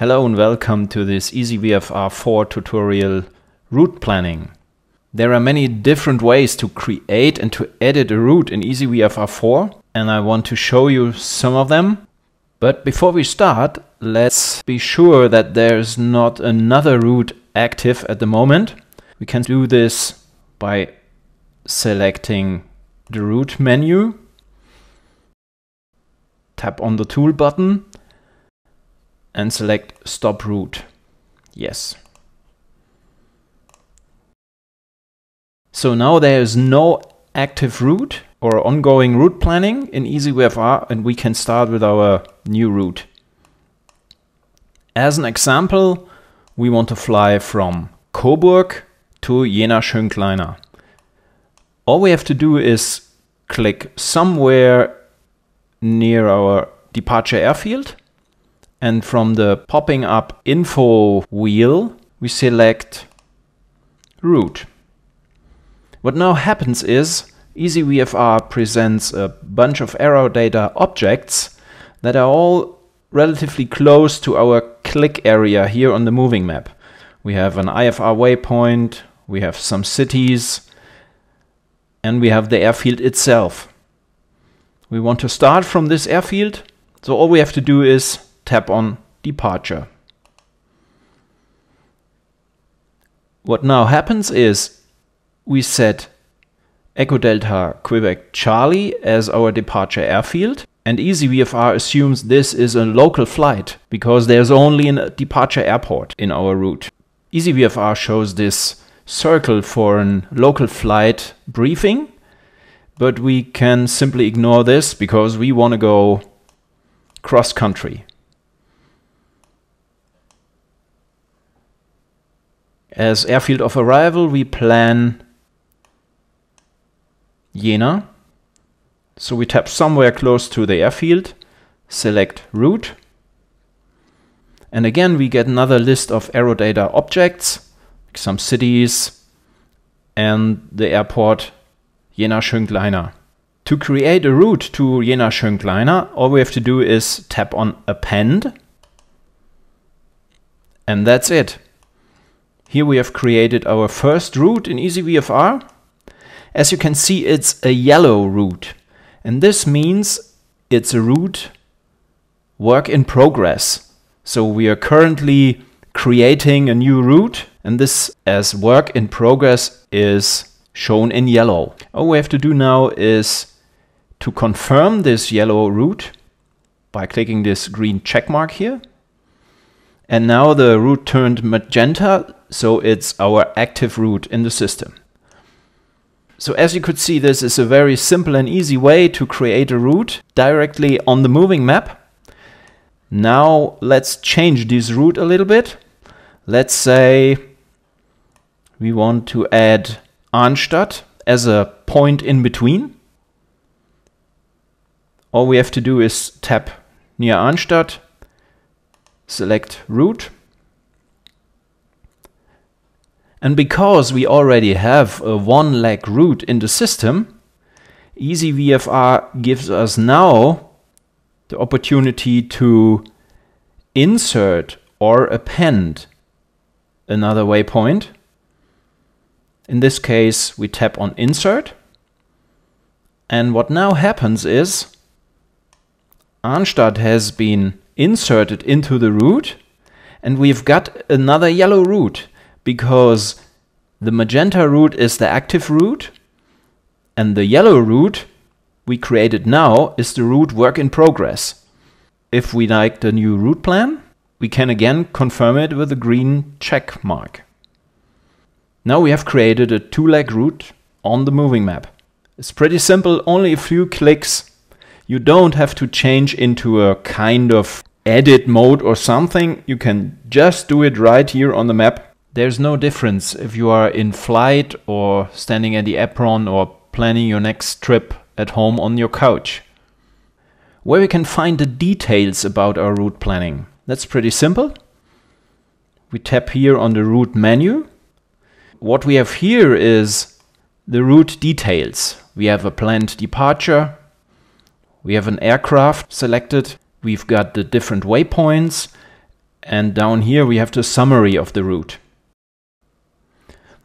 Hello and welcome to this EasyVFR4 tutorial route planning. There are many different ways to create and to edit a route in EasyVFR4 and I want to show you some of them. But before we start, let's be sure that there's not another route active at the moment. We can do this by selecting the route menu, tap on the tool button and select stop root. Yes. So now there is no active route or ongoing route planning in EasyWFR and we can start with our new route. As an example, we want to fly from Coburg to Jena Schönkleiner. All we have to do is click somewhere near our departure airfield and from the popping up info wheel, we select root. What now happens is EasyVFR presents a bunch of error data objects that are all relatively close to our click area here on the moving map. We have an IFR waypoint, we have some cities, and we have the airfield itself. We want to start from this airfield, so all we have to do is tap on departure. What now happens is we set Echo Delta Quebec Charlie as our departure airfield. And EasyVFR assumes this is a local flight because there's only a departure airport in our route. EasyVFR shows this circle for a local flight briefing, but we can simply ignore this because we want to go cross country. As airfield of arrival, we plan Jena. So we tap somewhere close to the airfield, select route. And again, we get another list of AeroData objects, like some cities and the airport Jena Schönkleiner. To create a route to Jena Schönkleiner, all we have to do is tap on append. And that's it. Here we have created our first route in EasyVFR. As you can see, it's a yellow route. And this means it's a route work in progress. So we are currently creating a new route and this as work in progress is shown in yellow. All we have to do now is to confirm this yellow route by clicking this green check mark here. And now the root turned magenta, so it's our active root in the system. So as you could see, this is a very simple and easy way to create a root directly on the moving map. Now let's change this root a little bit. Let's say we want to add Arnstadt as a point in between. All we have to do is tap near Arnstadt select root. And because we already have a one leg root in the system, EasyVFR gives us now the opportunity to insert or append another waypoint. In this case, we tap on insert. And what now happens is Arnstadt has been inserted into the root, and we've got another yellow root because the magenta root is the active root, and the yellow root we created now is the root work in progress. If we like the new root plan, we can again confirm it with a green check mark. Now we have created a two-leg route on the moving map. It's pretty simple, only a few clicks. You don't have to change into a kind of edit mode or something, you can just do it right here on the map. There's no difference if you are in flight or standing at the apron or planning your next trip at home on your couch. Where we can find the details about our route planning. That's pretty simple. We tap here on the route menu. What we have here is the route details. We have a planned departure. We have an aircraft selected we've got the different waypoints, and down here we have the summary of the route.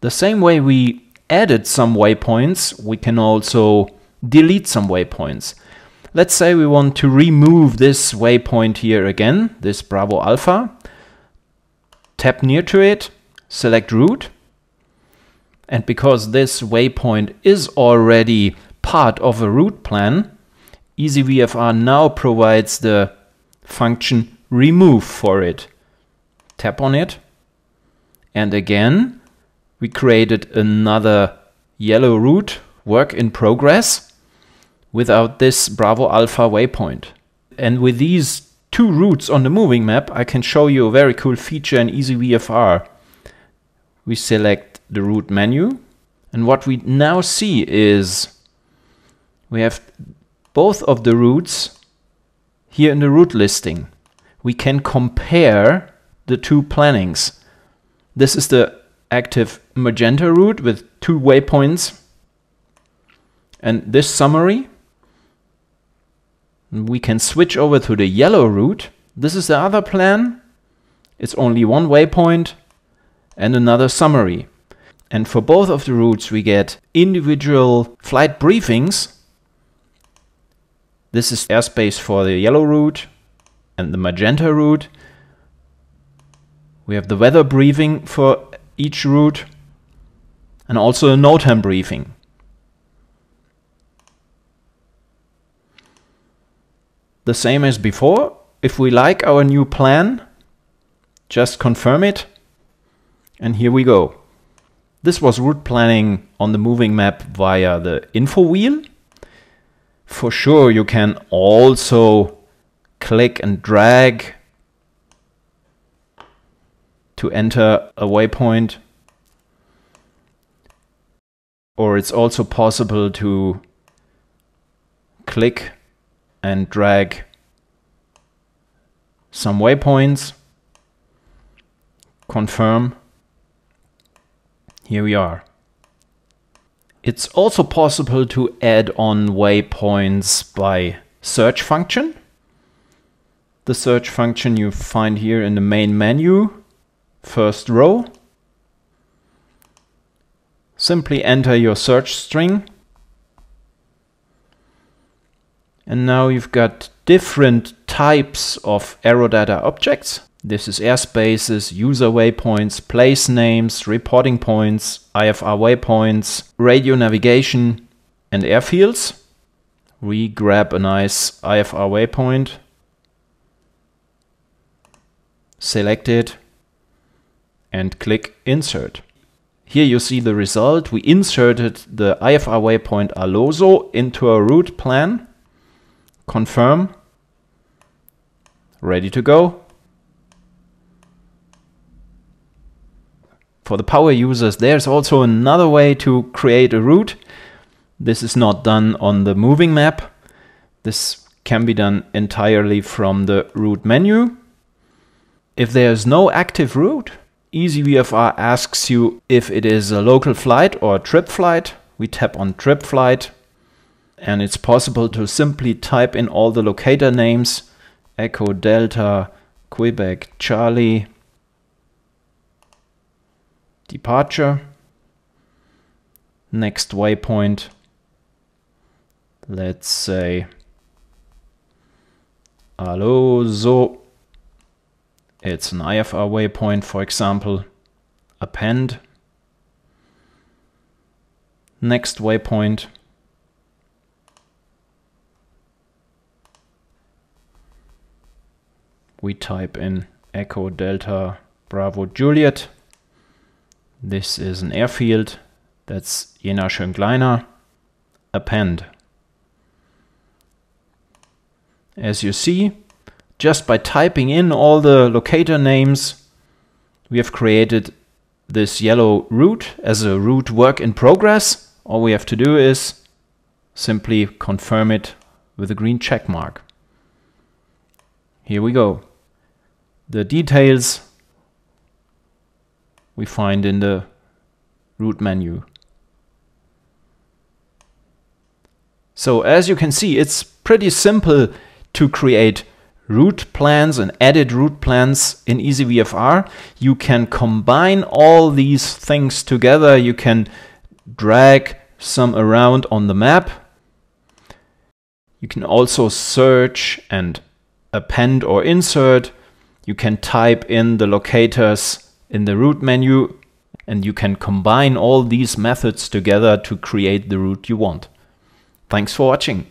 The same way we added some waypoints, we can also delete some waypoints. Let's say we want to remove this waypoint here again, this Bravo Alpha. Tap near to it, select route. And because this waypoint is already part of a route plan, EasyVFR now provides the function remove for it. Tap on it. And again, we created another yellow route, work in progress, without this Bravo Alpha waypoint. And with these two routes on the moving map, I can show you a very cool feature in EasyVFR. We select the route menu. And what we now see is we have both of the roots here in the root listing. We can compare the two plannings. This is the active magenta root with two waypoints. And this summary, we can switch over to the yellow root. This is the other plan. It's only one waypoint and another summary. And for both of the routes, we get individual flight briefings this is airspace for the yellow route and the magenta route. We have the weather briefing for each route and also a NOTAM briefing. The same as before, if we like our new plan, just confirm it and here we go. This was route planning on the moving map via the info wheel. For sure, you can also click and drag to enter a waypoint. Or it's also possible to click and drag some waypoints, confirm. Here we are. It's also possible to add on waypoints by search function. The search function you find here in the main menu, first row. Simply enter your search string. And now you've got different types of AeroData objects. This is airspaces, user waypoints, place names, reporting points, IFR waypoints, radio navigation, and airfields. We grab a nice IFR waypoint, select it, and click Insert. Here you see the result. We inserted the IFR waypoint Alozo into a route plan. Confirm. Ready to go. for the power users, there's also another way to create a route. This is not done on the moving map. This can be done entirely from the route menu. If there's no active route, EasyVFR asks you if it is a local flight or a trip flight. We tap on trip flight and it's possible to simply type in all the locator names, Echo Delta, Quebec, Charlie, departure, next waypoint, let's say Alozo. It's an IFR waypoint, for example, append, next waypoint, we type in echo delta bravo juliet this is an airfield. That's Jena schön kleiner. Append. As you see, just by typing in all the locator names, we have created this yellow route as a route work in progress. All we have to do is simply confirm it with a green check mark. Here we go. The details we find in the root menu. So as you can see, it's pretty simple to create root plans and edit root plans in EasyVFR. You can combine all these things together. You can drag some around on the map. You can also search and append or insert. You can type in the locators in the root menu and you can combine all these methods together to create the route you want. Thanks for watching.